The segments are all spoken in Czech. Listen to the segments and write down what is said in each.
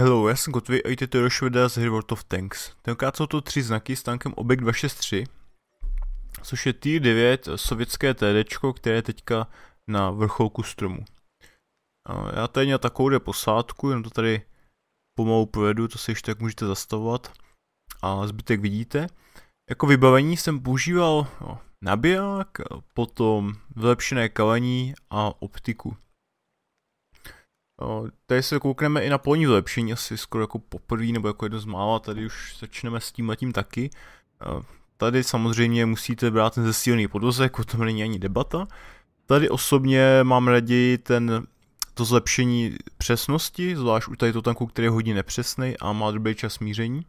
Hello, já jsem Kotvy a jdete to videa z hry World of Tanks. Tenkrát jsou to tři znaky s tankem Objekt 263, což je Tier 9 sovětské TD, které je teďka na vrcholku stromu. Já tady měl takovou posádku, jenom to tady pomalu provedu, to si ještě tak můžete zastavovat. A zbytek vidíte. Jako vybavení jsem používal no, nabiják, potom vylepšené kalení a optiku. Tady se koukneme i na polní vylepšení, asi skoro jako poprvé nebo jako jedno z mála, tady už začneme s tím letím taky. Tady samozřejmě musíte brát ten zesílený podvozek, o tom není ani debata. Tady osobně mám raději ten, to zlepšení přesnosti, zvlášť u tady to tanku, který je hodně nepřesný a má dobrý čas míření.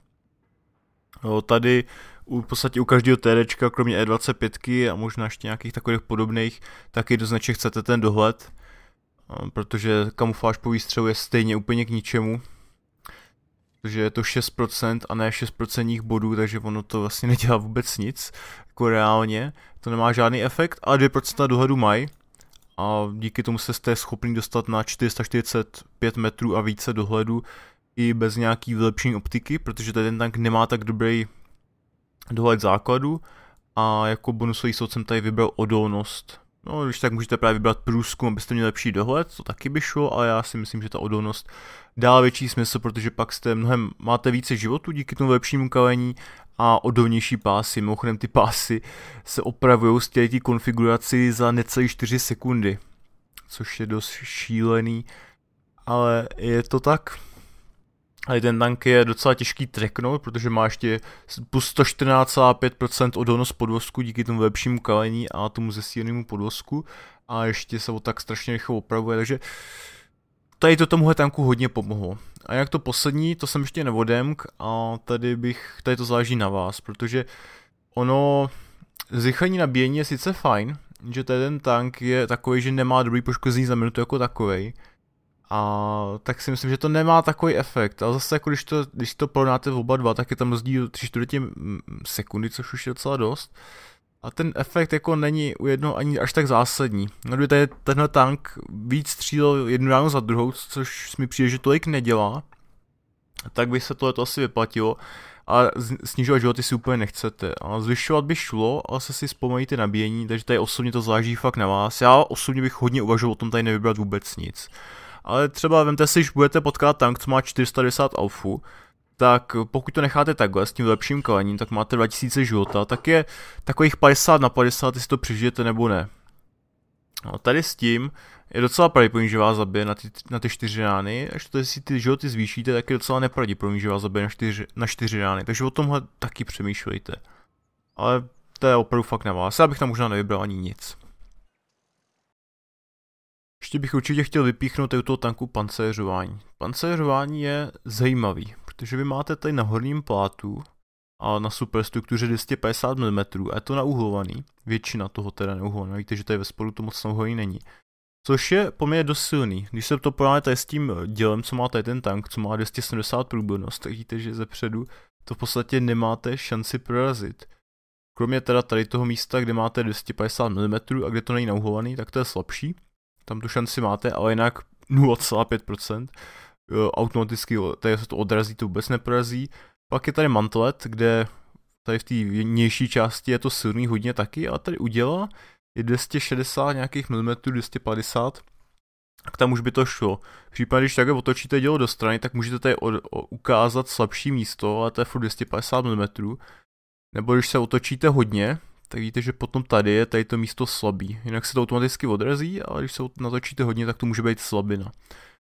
Tady u, v podstatě u každého TD, kromě E25 a možná ještě nějakých takových podobných, do značek chcete ten dohled, Ehm, protože kamufláž po výstřelu je stejně úplně k ničemu. Protože je to 6% a ne 6% bodů, takže ono to vlastně nedělá vůbec nic, jako reálně. To nemá žádný efekt, ale 2% dohledu mají. A díky tomu se jste schopni dostat na 445 metrů a více dohledu i bez nějaký vylepšení optiky, protože ten tank nemá tak dobrý dohled základu. A jako bonusový soud jsem tady vybral odolnost, No, když tak můžete právě vybrat průzkum, abyste měli lepší dohled, to taky by šlo, ale já si myslím, že ta odolnost dá větší smysl, protože pak jste mnohem, máte více životů díky tomu lepšímu kalení a odolnější pásy. Mimochodem ty pásy se opravují z těch konfiguraci za necelé 4 sekundy, což je dost šílený, ale je to tak. Ale ten tank je docela těžký treknout, protože má ještě plus 114,5% odolnost podvozku díky tomu lepšímu kalení a tomu zesílenému podvozku. A ještě se ho tak strašně rychle opravuje, takže tady to tomuhle tanku hodně pomohlo. A jak to poslední, to jsem ještě nevodemk a tady bych, tady to záleží na vás, protože ono, zrychlení nabíjení je sice fajn, že tady ten tank je takový, že nemá dobrý poškození za minutu jako takovej, a tak si myslím, že to nemá takový efekt. Ale zase, jako když to, když to porovnáte oba dva, tak je tam rozdíl 3 čtvrtě sekundy, což už je docela dost. A ten efekt jako není u jednoho ani až tak zásadní. No, kdyby tady tenhle tank víc střílel jednu ráno za druhou, což mi přijde, že tolik nedělá, tak by se tohle asi vyplatilo. A snižovat životy si úplně nechcete. A zvyšovat by šlo, ale se si vzpomeňte nabíjení, takže tady osobně to záží fakt na vás. Já osobně bych hodně uvažoval o tom tady nevybrat vůbec nic ale třeba vemte si, že budete potkat tank, co má 490 alfu, tak pokud to necháte takhle s tím lepším kalením, tak máte 2000 života, tak je takových 50 na 50, jestli to přežijete nebo ne. No, tady s tím je docela pravděpodobný, že vás zabije na ty, na ty čtyři rány, až to, si ty životy zvýšíte, tak je docela nepravděpodobný, že vás zabije na čtyři, na čtyři rány, takže o tomhle taky přemýšlejte. Ale to je opravdu fakt na vás, já bych tam možná nevybral ani nic. Ještě bych určitě chtěl vypíchnout u toho tanku pancéřování. Pancéřování je zajímavý, protože vy máte tady na horním plátu a na superstruktuře 250 mm a je to nauhovaný, většina toho teda neuhlovaný, víte, že tady ve spodu to moc nauhovaný není. Což je poměrně dost silný. Když se to porovnáte s tím dělem, co má tady ten tank, co má 270 průbojnost, tak víte, že ze předu to v podstatě nemáte šanci prorazit. Kromě teda tady toho místa, kde máte 250 mm a kde to není nauhovaný, tak to je slabší, tam tu šanci máte, ale jinak 0,5%. Eh, automaticky tady se to odrazí, to vůbec neporazí. Pak je tady mantlet, kde tady v té vnější části je to silný hodně taky, ale tady udělá je 260 nějakých milimetrů, 250, tak tam už by to šlo. V případě, když takhle otočíte dělo do strany, tak můžete tady od, o, ukázat slabší místo, ale to je furt 250 mm. Nebo když se otočíte hodně, tak vidíte, že potom tady je tady to místo slabý. Jinak se to automaticky odrazí, ale když se natočíte hodně, tak to může být slabina.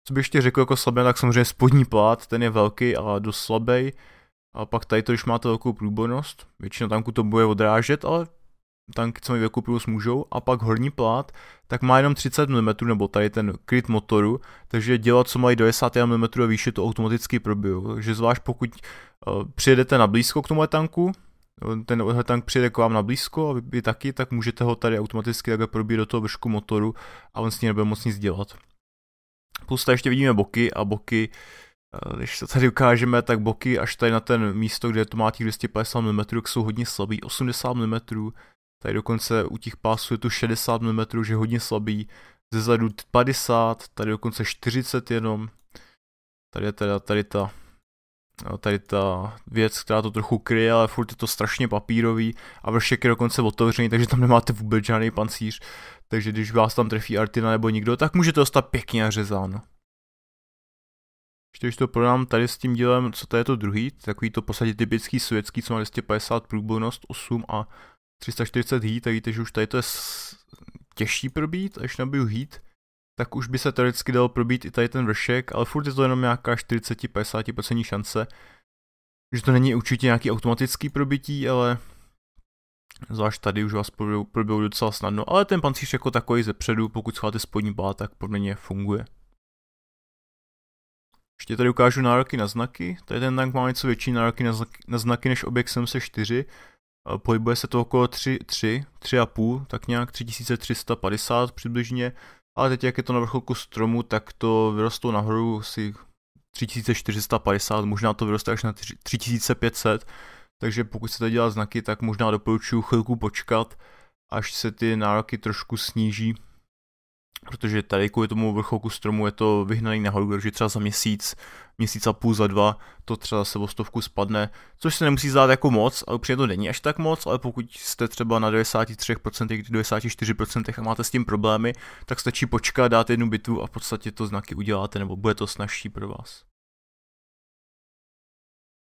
Co bych ještě řekl jako slabina, tak samozřejmě spodní plát, ten je velký a dost slabý. A pak tady to, když máte velkou průbornost, většina tanků to bude odrážet, ale tanky, co mají velkou průbornost, můžou. A pak horní plát, tak má jenom 30 mm, nebo tady ten kryt motoru, takže dělat, co mají 90 mm výše, to automaticky probijou. Takže zvlášť pokud uh, přijedete na blízko k tomu tanku, ten tank přijede k vám na blízko a vy, vy taky, tak můžete ho tady automaticky takhle probít do toho vršku motoru a on s ním nebude moc nic dělat. Plus tady ještě vidíme boky a boky, eh, když to tady ukážeme, tak boky až tady na ten místo, kde to má těch 250 mm, tak jsou hodně slabý, 80 mm, tady dokonce u těch pásů je tu 60 mm, že je hodně slabý, ze zadu 50, tady dokonce 40 jenom, tady je teda tady ta tady ta věc, která to trochu kryje, ale furt je to strašně papírový a vršek je dokonce otevřený, takže tam nemáte vůbec žádný pancíř, takže když vás tam trefí Artina nebo nikdo, tak můžete dostat pěkně a řezán. Ještě, když to prodám tady s tím dílem, co to je to druhý, takový to posadě typický světský, co má 250 průbojnost 8 a 340 heat, tak víte, že už tady to je těžší probít, až nabiju heat, tak už by se teoreticky dal probít i tady ten vršek, ale furt je to jenom nějaká 40-50% šance, že to není určitě nějaký automatický probití, ale zvlášť tady už vás probijou, docela snadno, ale ten pancíř jako takový ze předu, pokud schováte spodní bát, tak podle mě funguje. Ještě tady ukážu nároky na znaky, tady ten tank má něco větší nároky na znaky, na znaky než objekt 74, pohybuje se to okolo 3, 3, 3,5, tak nějak 3350 přibližně, ale teď, jak je to na vrcholku stromu, tak to vyrostlo nahoru asi 3450, možná to vyroste až na 3500, takže pokud chcete dělat znaky, tak možná doporučuji chvilku počkat, až se ty nároky trošku sníží, protože tady kvůli tomu vrcholku stromu je to vyhnaný nahoru, takže třeba za měsíc, měsíc a půl, za dva, to třeba se o stovku spadne, což se nemusí zdát jako moc, ale určitě to není až tak moc, ale pokud jste třeba na 93%, 94% a máte s tím problémy, tak stačí počkat, dát jednu bitvu a v podstatě to znaky uděláte, nebo bude to snažší pro vás.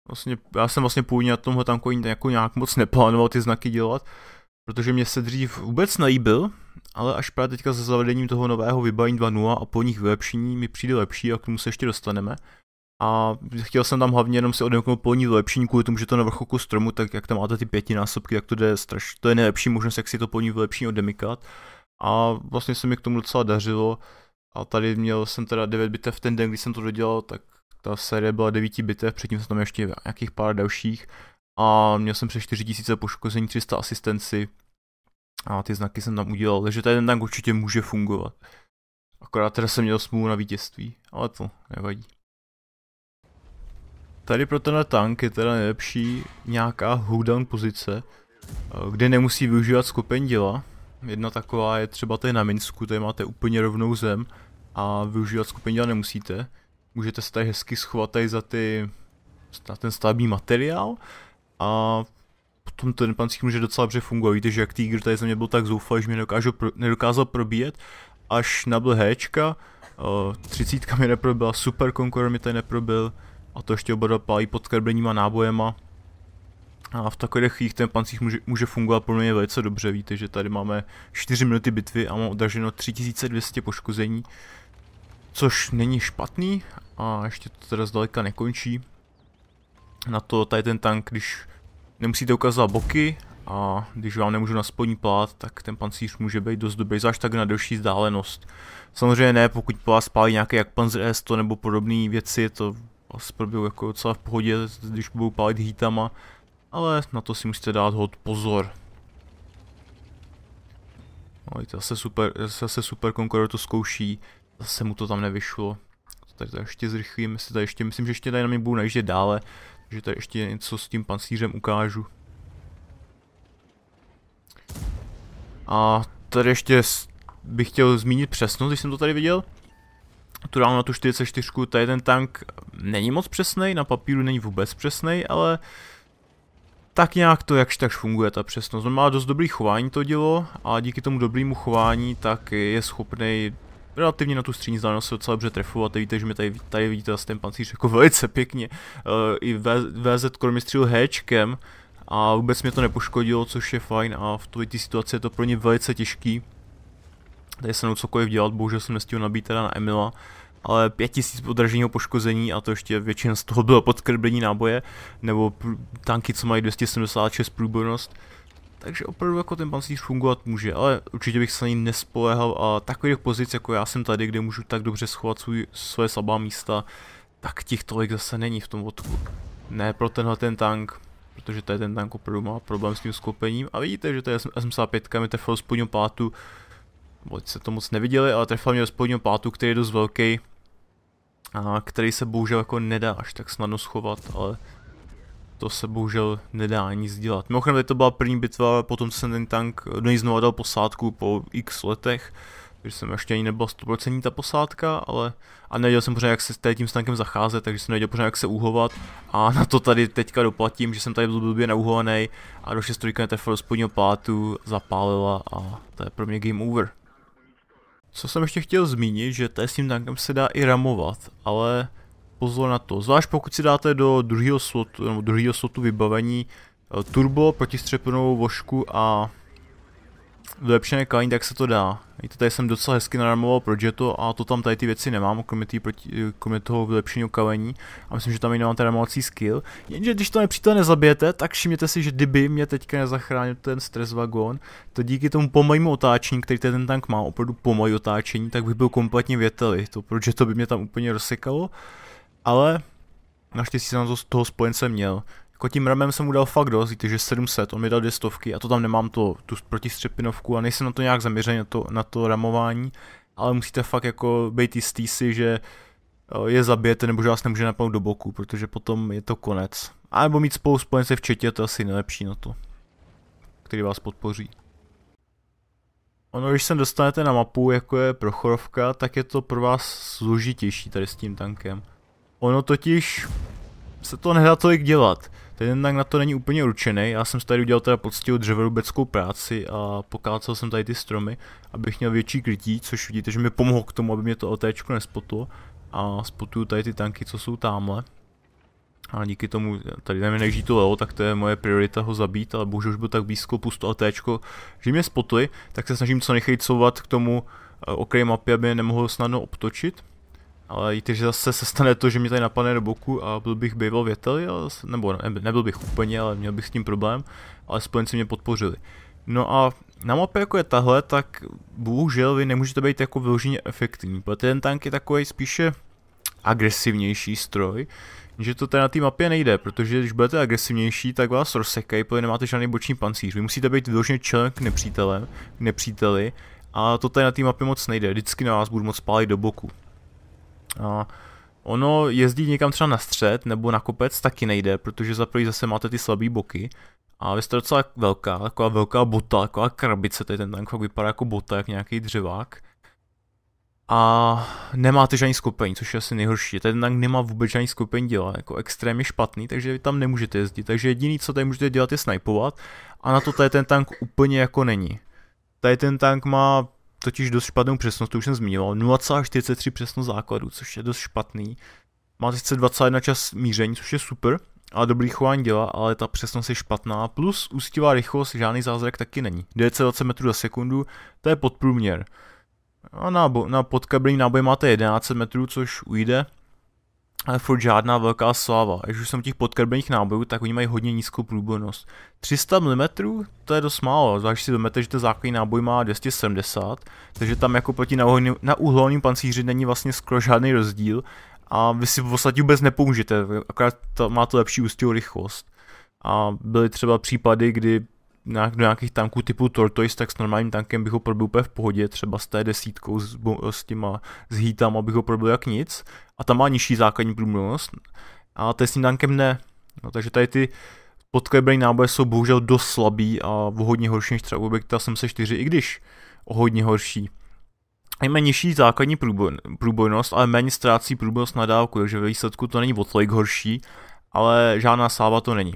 Vlastně, já jsem vlastně původně na tomhle tanku jako nějak moc neplánoval ty znaky dělat, protože mě se dřív vůbec nelíbil, ale až právě teďka se zavedením toho nového vybavení 2.0 a po nich vylepšení mi přijde lepší a k tomu se ještě dostaneme. A chtěl jsem tam hlavně jenom si odemknout polní vylepšení kvůli tomu, že to na vrcholku stromu, tak jak tam máte ty pětinásobky, jak to jde straš. To je nejlepší možnost, jak si to polní vylepšení odemykat. A vlastně se mi k tomu docela dařilo. A tady měl jsem teda 9 bitev ten den, kdy jsem to dodělal, tak ta série byla 9 bitev, předtím jsem tam ještě nějakých pár dalších. A měl jsem přes 4000 poškození, 300 asistenci, a ty znaky jsem tam udělal, takže ten tank určitě může fungovat. Akorát teda jsem měl smůlu na vítězství, ale to nevadí. Tady pro tenhle tank je teda nejlepší nějaká hoedown pozice, eh, kde nemusí využívat skupen děla. Jedna taková je třeba tady na Minsku, tady máte úplně rovnou zem a využívat skupen děla nemusíte. Můžete se tady hezky schovat tady za ty, ten stavební materiál a tom pancích může docela dobře fungovat. Víte, že jak Tiger tady za mě byl tak zoufal, že mě pro, nedokázal probíjet, až nabil Hčka, uh, třicítka mi neprobila, super konkurent mi tady neprobil, a to ještě oba dva pálí pod krbeníma nábojema. A v takových chvílích ten pancích může, může fungovat pro mě velice dobře, víte, že tady máme 4 minuty bitvy a mám odraženo 3200 poškození, což není špatný a ještě to teda zdaleka nekončí. Na to tady ten tank, když Nemusíte ukazovat boky a když vám nemůžu na spodní plát, tak ten pancíř může být dost dobrý, zvlášť tak na delší vzdálenost. Samozřejmě ne, pokud po vás spálí nějaké jak Panzer S100 nebo podobné věci, to vás bylo jako docela v pohodě, když budou pálit hítama, ale na to si musíte dát hod pozor. No, zase super, zase super konkurent to zkouší, zase mu to tam nevyšlo. tady to ještě zrychlím, jestli tady ještě, myslím, že ještě tady na mě budou najíždět dále, že tady ještě něco s tím pancířem ukážu. A tady ještě bych chtěl zmínit přesnost, když jsem to tady viděl. Tu dám na tu 44, tady ten tank není moc přesný, na papíru není vůbec přesný, ale tak nějak to jakž takž funguje ta přesnost. On má dost dobrý chování to dílo a díky tomu dobrému chování tak je schopný relativně na tu střední vzdálenost se docela dobře trefu a tady víte, že mi tady, tady vidíte zase ten pancíř jako velice pěkně. Uh, I VZ mi stříl hečkem a vůbec mě to nepoškodilo, což je fajn a v té situaci je to pro ně velice těžký. Tady se mnou cokoliv dělat, bohužel jsem nestihl nabít teda na Emila, ale 5000 podražního poškození a to ještě většina z toho bylo podkrblení náboje, nebo tanky, co mají 276 průbornost, takže opravdu jako ten pancíř fungovat může, ale určitě bych se na ní nespoléhal a takových pozic, jako já jsem tady, kde můžu tak dobře schovat svůj, svoje slabá místa, tak těch tolik zase není v tom vodku. Ne pro tenhle ten tank, protože tady ten tank opravdu má problém s tím skopením. A vidíte, že tady SM75 mi trefil spodního pátu, Boť se to moc neviděli, ale trefal mě spodního pátu, který je dost velký. A který se bohužel jako nedá až tak snadno schovat, ale to se bohužel nedá nic dělat. Mimochodem, tady to byla první bitva, potom jsem ten tank do no něj znovu dal posádku po x letech, když jsem ještě ani nebyl 100% ta posádka, ale a nevěděl jsem pořád, jak se s tím tankem zacházet, takže jsem nevěděl pořád, jak se uhovat a na to tady teďka doplatím, že jsem tady byl blbě nauhovaný a do 6 netrefil do spodního plátu, zapálila a to je pro mě game over. Co jsem ještě chtěl zmínit, že tady s tím tankem se dá i ramovat, ale pozor na to. Zvlášť pokud si dáte do druhého slotu, nebo druhého slotu vybavení eh, turbo, protistřepnou vošku a vylepšené kalení, tak se to dá. Víte, tady jsem docela hezky nadarmoval pro to a to tam tady ty věci nemám, kromě, tý proti, kromě toho vylepšeného kalení. A myslím, že tam i nemám ten nadarmovací skill. Jenže když to nepřítel nezabijete, tak všimněte si, že kdyby mě teďka nezachránil ten stres vagón. to díky tomu pomalému otáčení, který ten tank má, opravdu pomalý otáčení, tak bych byl kompletně věteli. To pro to by mě tam úplně rozsekalo. Ale naštěstí jsem to, toho spojence měl. Jako tím ramem jsem mu dal fakt dost, víte, že 700, on mi dal 200 a to tam nemám to, tu protistřepinovku a nejsem na to nějak zaměřený na to, na to ramování, ale musíte fakt jako být jistý si, že eh, je zabijete nebo že vás nemůže napadnout do boku, protože potom je to konec. A nebo mít spolu spojence v četě, to je asi nejlepší na to, který vás podpoří. Ono, když se dostanete na mapu, jako je Prochorovka, tak je to pro vás složitější tady s tím tankem. Ono totiž se to nedá tolik dělat. Ten jednak na to není úplně určený. Já jsem tady udělal teda poctivou dřevorubeckou práci a pokácel jsem tady ty stromy, abych měl větší krytí, což vidíte, že mi pomohlo k tomu, aby mě to OTčko nespotlo. A spotuju tady ty tanky, co jsou tamhle. A díky tomu, tady nevím, než to Leo, tak to je moje priorita ho zabít, ale bohužel už byl tak blízko pustu a že mě spotli, tak se snažím co nechejcovat k tomu eh, okraji mapy, aby je nemohl snadno obtočit. Ale i takže zase se stane to, že mě tady napadne do boku a byl bych býval v nebo ne, nebyl bych úplně, ale měl bych s tím problém, ale spojenci mě podpořili. No a na mapě jako je tahle, tak bohužel vy nemůžete být jako vyloženě efektivní, protože ten tank je takový spíše agresivnější stroj, že to tady na té mapě nejde, protože když budete agresivnější, tak vás rozsekají, protože nemáte žádný boční pancíř. Vy musíte být vyloženě člen k nepřítelem, k nepříteli a to tady na té mapě moc nejde, vždycky na vás budu moc spálit do boku. A ono jezdí někam třeba na střed nebo na kopec taky nejde, protože za prvý zase máte ty slabý boky. A vy jste docela velká, taková velká bota, taková krabice, tady ten tank fakt vypadá jako bota, jak nějaký dřevák. A nemáte žádný skupení, což je asi nejhorší. Ten tank nemá vůbec žádný skupení dělat, jako extrémně špatný, takže vy tam nemůžete jezdit. Takže jediný, co tady můžete dělat, je snipovat. A na to tady ten tank úplně jako není. Tady ten tank má totiž dost špatnou přesnost, to už jsem zmiňoval, 0,43 přesnost základu, což je dost špatný. Má sice 21 čas míření, což je super, a dobrý chování dělá, ale ta přesnost je špatná, plus ústivá rychlost žádný zázrak taky není. 920 metrů za sekundu, to je podprůměr. A na, na podkabelní náboj máte 11 metrů, což ujde, ale furt žádná velká sláva. Když už jsem těch podkrbených nábojů, tak oni mají hodně nízkou průbojnost. 300 mm, to je dost málo, zvlášť si vezmete, že ten základní náboj má 270, takže tam jako proti na uhloným pancíři není vlastně skoro žádný rozdíl a vy si v podstatě vůbec nepoužijete, akorát to, má to lepší ústěho rychlost. A byly třeba případy, kdy nějak, do nějakých tanků typu Tortoise, tak s normálním tankem bych ho probil úplně v pohodě, třeba s té desítkou s, s těma s hítama, bych ho probil jak nic. A tam má nižší základní průměrnost, a to s tím tankem ne. No, takže tady ty podklebrné náboje jsou bohužel dost slabý a o hodně horší než třeba u objekta 4 i když o hodně horší. Je nižší základní průboj, průbojnost, ale méně ztrácí průbojnost na dálku, takže ve výsledku to není o tolik horší, ale žádná sláva to není.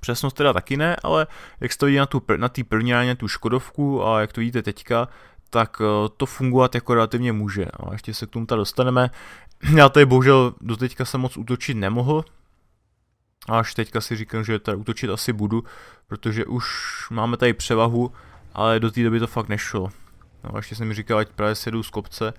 Přesnost teda taky ne, ale jak vidí na té na první ráně tu Škodovku a jak to vidíte teďka, tak eh, to fungovat jako relativně může. No, a ještě se k tomu tady dostaneme. Já tady bohužel do teďka jsem moc útočit nemohl. až teďka si říkám, že tady útočit asi budu, protože už máme tady převahu, ale do té doby to fakt nešlo. No, a ještě jsem mi říkal, ať právě sedu z kopce,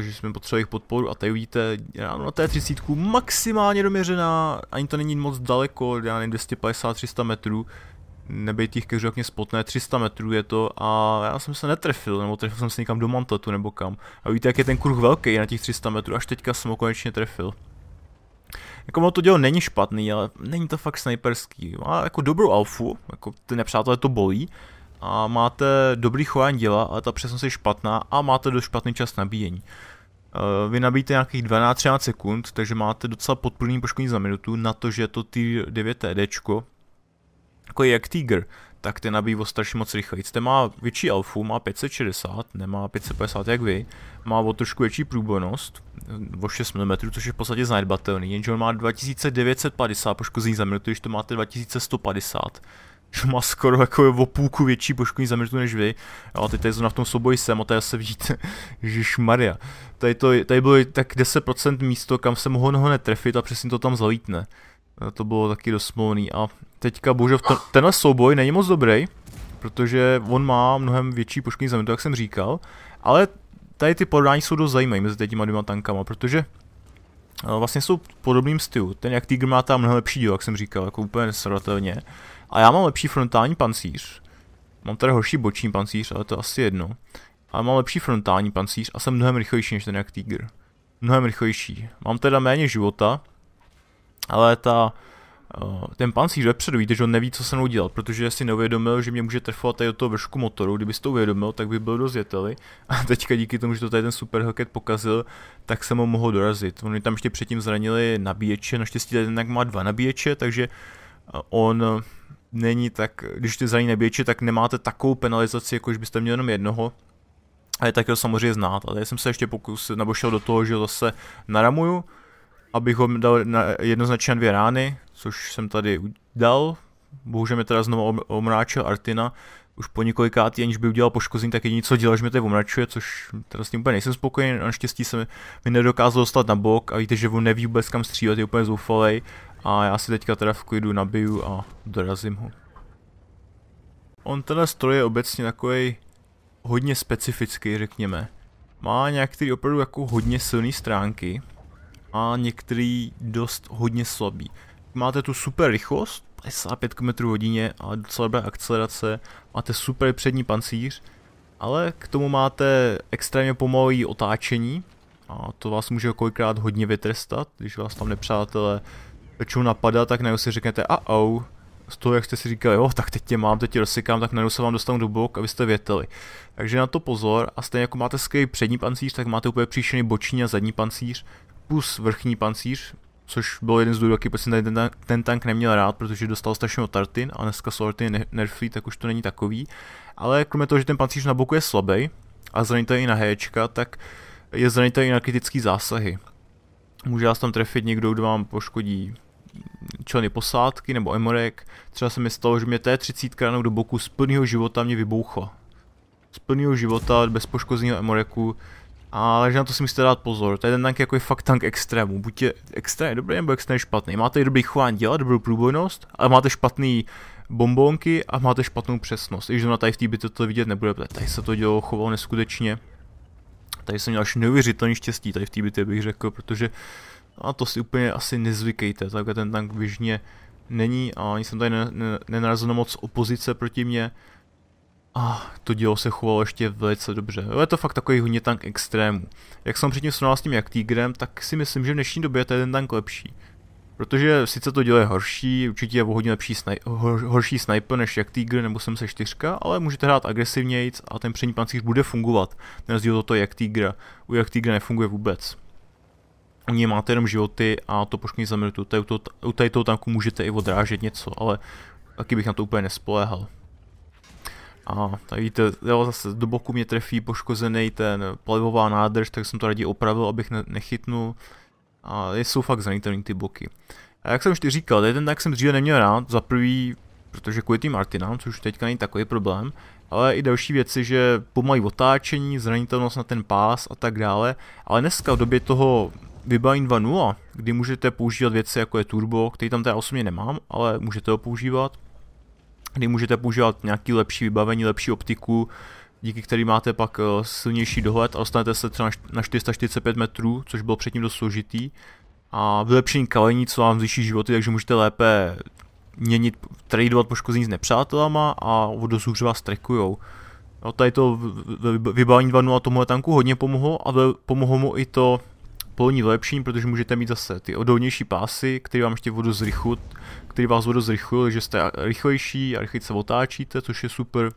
protože jsme potřebovali jejich podporu a tady vidíte ráno na té třicítku maximálně doměřená, ani to není moc daleko, já nevím 250-300 metrů, nebejt těch keřů jak mě spotné, 300 metrů je to a já jsem se netrefil, nebo trefil jsem se někam do mantletu nebo kam. A víte, jak je ten kruh velký na těch 300 metrů, až teďka jsem ho konečně trefil. Jako ono to dělo není špatný, ale není to fakt sniperský. Má jako dobrou alfu, jako ty nepřátelé to bolí, a máte dobrý chování děla, ale ta přesnost je špatná a máte do špatný čas nabíjení. Eh, vy nabíjíte nějakých 12-13 sekund, takže máte docela podplný poškození za minutu na to, že je to ty 9 TD, jako je jak Tiger, tak ten nabíjí o strašně moc rychleji. Ten má větší alfu, má 560, nemá 550 jak vy, má o trošku větší průbojnost, eh, o 6 mm, což je v podstatě znajdbatelný, jenže on má 2950 poškození za minutu, když to máte 2150 že má skoro jako o půlku větší poškodní zaměřitu než vy. a teď tady zrovna v tom souboji jsem a tady se vidíte, že Maria. Tady, to, tady bylo tak 10% místo, kam se mohl ho netrefit a přesně to tam zalítne. To bylo taky dosmolný. A teďka bohužel ten, tenhle souboj není moc dobrý, protože on má mnohem větší poškodní zaměřitu, jak jsem říkal. Ale tady ty porovnání jsou dost zajímavé mezi těma dvěma tankama, protože eh, vlastně jsou v podobným stylu. Ten jak Tiger má tam mnohem lepší díl, jak jsem říkal, jako úplně nesrovnatelně. A já mám lepší frontální pancíř. Mám tady horší boční pancíř, ale to je asi jedno. Ale mám lepší frontální pancíř a jsem mnohem rychlejší než ten jak Tiger. Mnohem rychlejší. Mám teda méně života, ale ta, eh, ten pancíř vepředu, víte, že on neví, co se mnou dělat, protože si neuvědomil, že mě může trefovat tady do toho vršku motoru, kdyby to uvědomil, tak by byl dozjeteli. A teďka díky tomu, že to tady ten super Hellcat pokazil, tak jsem ho mohl dorazit. Oni tam ještě předtím zranili nabíječe, naštěstí tady ten má dva nabíječe, takže eh, on není tak, když ty zraní neběči, tak nemáte takovou penalizaci, jako když byste měli jenom jednoho. A je tak to samozřejmě znát, ale já jsem se ještě pokusil, nebo šel do toho, že zase naramuju, abych ho dal na jednoznačně dvě rány, což jsem tady dal. Bohužel mi teda znovu omráčil Artina, už po několikátý, aniž by udělal poškození, tak jediné, co dělal, že mě tady omračuje, což teda s tím úplně nejsem spokojený. Naštěstí se mi nedokázal dostat na bok a víte, že on neví vůbec kam střílet, je úplně zoufalej a já si teďka teda v klidu nabiju a dorazím ho. On tenhle stroj je obecně takový hodně specifický, řekněme. Má některý opravdu jako hodně silné stránky a některý dost hodně slabý. Máte tu super rychlost, 55 km hodině a docela dobrá akcelerace, máte super přední pancíř, ale k tomu máte extrémně pomalý otáčení a to vás může kolikrát hodně vytrestat, když vás tam nepřátelé začnou napadat, tak najednou si řeknete a oh, z toho, jak jste si říkali, jo, tak teď tě mám, teď tě rozsekám, tak najednou se vám dostanu do bok, abyste věteli. Takže na to pozor a stejně jako máte skvělý přední pancíř, tak máte úplně příšený boční a zadní pancíř plus vrchní pancíř, což byl jeden z důvodů, jaký jsem prostě ten, tank, ten tank neměl rád, protože dostal strašnou tartin a dneska jsou ty nerfy, tak už to není takový. Ale kromě toho, že ten pancíř na boku je slabý a zraníte i na héčka, tak je zraníte i na kritické zásahy. Může vás tam trefit někdo, kdo vám poškodí členy posádky nebo Emorek, třeba se mi stalo, že mě té 30 ranou do boku z plného života mě vybouchlo. Z plného života, bez poškozeného Emoreku, ale že na to si musíte dát pozor, to je ten tank jako je fakt tank extrému, buď je extrémně dobrý nebo extrémně špatný. Máte dobrý chování dělat, dobrou průbojnost, ale máte špatný bombonky a máte špatnou přesnost. I když na tady v té bitvě to vidět nebude, tady se to dělo, chovalo neskutečně. Tady jsem měl až neuvěřitelný štěstí tady v té bitvě bych řekl, protože a to si úplně asi nezvykejte, takhle ten tank běžně není a ani jsem tady nenarazil na moc opozice proti mě. A to dílo se chovalo ještě velice dobře. Jo, je to fakt takový hodně tank extrémů. Jak jsem předtím srovnal s tím jak Tigrem, tak si myslím, že v dnešní době to je ten tank lepší. Protože sice to dílo je horší, určitě je hodně lepší snaj- hor- horší sniper než jak Tigr nebo jsem se 4, ale můžete hrát agresivněji a ten přední pancíř bude fungovat. Ten rozdíl toto jak Tigra. U jak Tigra nefunguje vůbec. Oni máte jenom životy a to poškodí za minutu. Tady u, tady toho tanku můžete i odrážet něco, ale taky bych na to úplně nespoléhal. A tady víte, jo, zase do boku mě trefí poškozený ten palivová nádrž, tak jsem to raději opravil, abych ne nechytnul. A jsou fakt zranitelné ty boky. A jak jsem už ty říkal, ten tak jsem dříve neměl rád, za prvý, protože kvůli tým Martinám, což teďka není takový problém, ale i další věci, že pomalý otáčení, zranitelnost na ten pás a tak dále. Ale dneska v době toho vybavení 2.0, kdy můžete používat věci jako je turbo, který tam teda osobně nemám, ale můžete ho používat, kdy můžete používat nějaký lepší vybavení, lepší optiku, díky který máte pak eh, silnější dohled a dostanete se třeba na 445 metrů, což bylo předtím dost složitý. A vylepšení kalení, co vám zvýší životy, takže můžete lépe měnit, tradovat poškození s nepřátelama a vodosuř vás trekujou. tady to vybavení 2.0 tomu tanku hodně pomohlo a pomohlo mu i to polní vylepšení, protože můžete mít zase ty odolnější pásy, které vám ještě vodu zrychlují, který vás vodu zrychlují, že jste rychlejší a rychleji se otáčíte, což je super.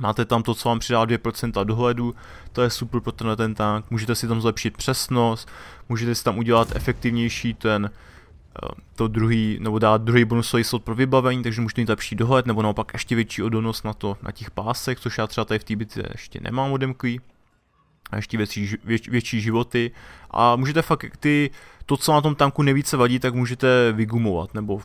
Máte tam to, co vám přidá 2% dohledu, to je super pro tenhle ten tank, můžete si tam zlepšit přesnost, můžete si tam udělat efektivnější ten, eh, to druhý, nebo dát druhý bonusový slot pro vybavení, takže můžete mít lepší dohled, nebo naopak ještě větší odolnost na to, na těch pásech, což já třeba tady v té bitvě ještě nemám odemklý a ještě větší, vět, větší životy a můžete fakt ty, to, co na tom tanku nejvíce vadí, tak můžete vygumovat nebo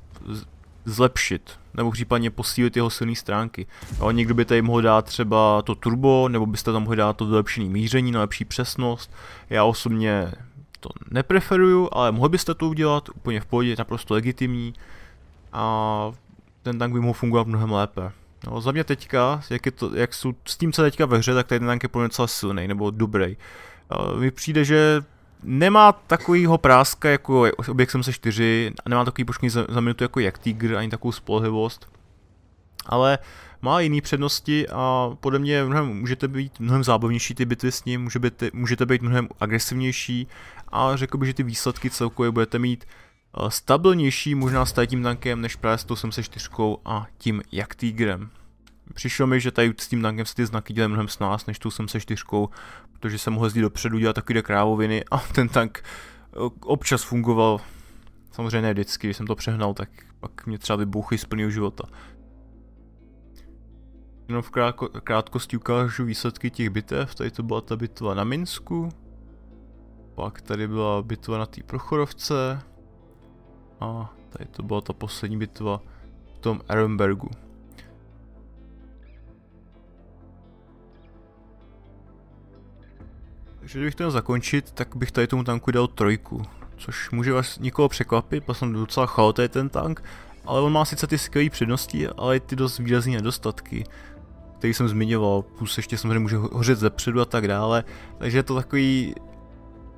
zlepšit, nebo případně posílit jeho silné stránky. Jo, někdo by tady mohl dát třeba to turbo, nebo byste tam mohli dát to dolepšené míření na lepší přesnost. Já osobně to nepreferuju, ale mohli byste to udělat, úplně v pohodě, naprosto legitimní. A ten tank by mohl fungovat mnohem lépe. No, za mě teďka, jak, je to, jak jsou s tím, co teďka ve hře, tak ten tank je docela silný nebo dobrý. Uh, mi přijde, že nemá takovýho práska jako objekt 74, nemá takový počkej za, za minutu jako jak Tiger, ani takovou spolehlivost, ale má jiné přednosti a podle mě mnohem, můžete být mnohem zábavnější ty bitvy s ním, můžete, můžete být mnohem agresivnější a řekl bych, že ty výsledky celkově budete mít Eh, stabilnější možná s tím tankem než právě s tou 74 a tím jak Tigrem. Přišlo mi, že tady s tím tankem se ty znaky dělají mnohem s nás než tou 74, protože jsem mohl jezdit dopředu dělat takové krávoviny a ten tank eh, občas fungoval. Samozřejmě ne vždycky, když jsem to přehnal, tak pak mě třeba vybuchy z plného života. Jenom v krátko, krátkosti ukážu výsledky těch bitev. Tady to byla ta bitva na Minsku. Pak tady byla bitva na té Prochorovce. A tady to byla ta poslední bitva v tom Ehrenbergu. Takže kdybych měl zakončit, tak bych tady tomu tanku dal trojku. Což může vás někoho překvapit, protože jsem docela chaotý ten tank, ale on má sice ty skvělé přednosti, ale i ty dost výrazné nedostatky, který jsem zmiňoval, plus ještě samozřejmě může hořet zepředu a tak dále, takže je to takový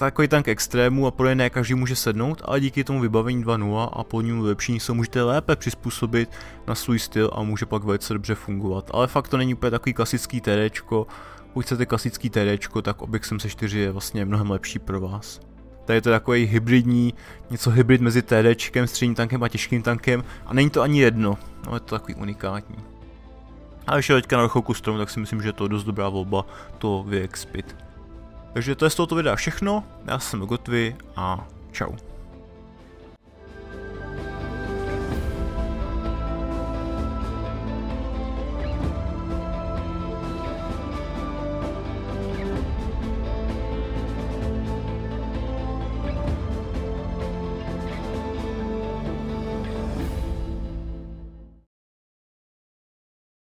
takový tank extrému a podle ne každý může sednout, ale díky tomu vybavení 2.0 a podnímu lepší se můžete lépe přizpůsobit na svůj styl a může pak velice dobře fungovat. Ale fakt to není úplně takový klasický TDčko, pokud chcete klasický TDčko, tak objekt se 4 je vlastně mnohem lepší pro vás. Tady je to takový hybridní, něco hybrid mezi TDčkem, středním tankem a těžkým tankem a není to ani jedno, no je to takový unikátní. A ještě teďka na vrcholku stromu, tak si myslím, že je to dost dobrá volba, to vyexpit. Takže to je z tohoto videa všechno, já jsem Gotvi a čau.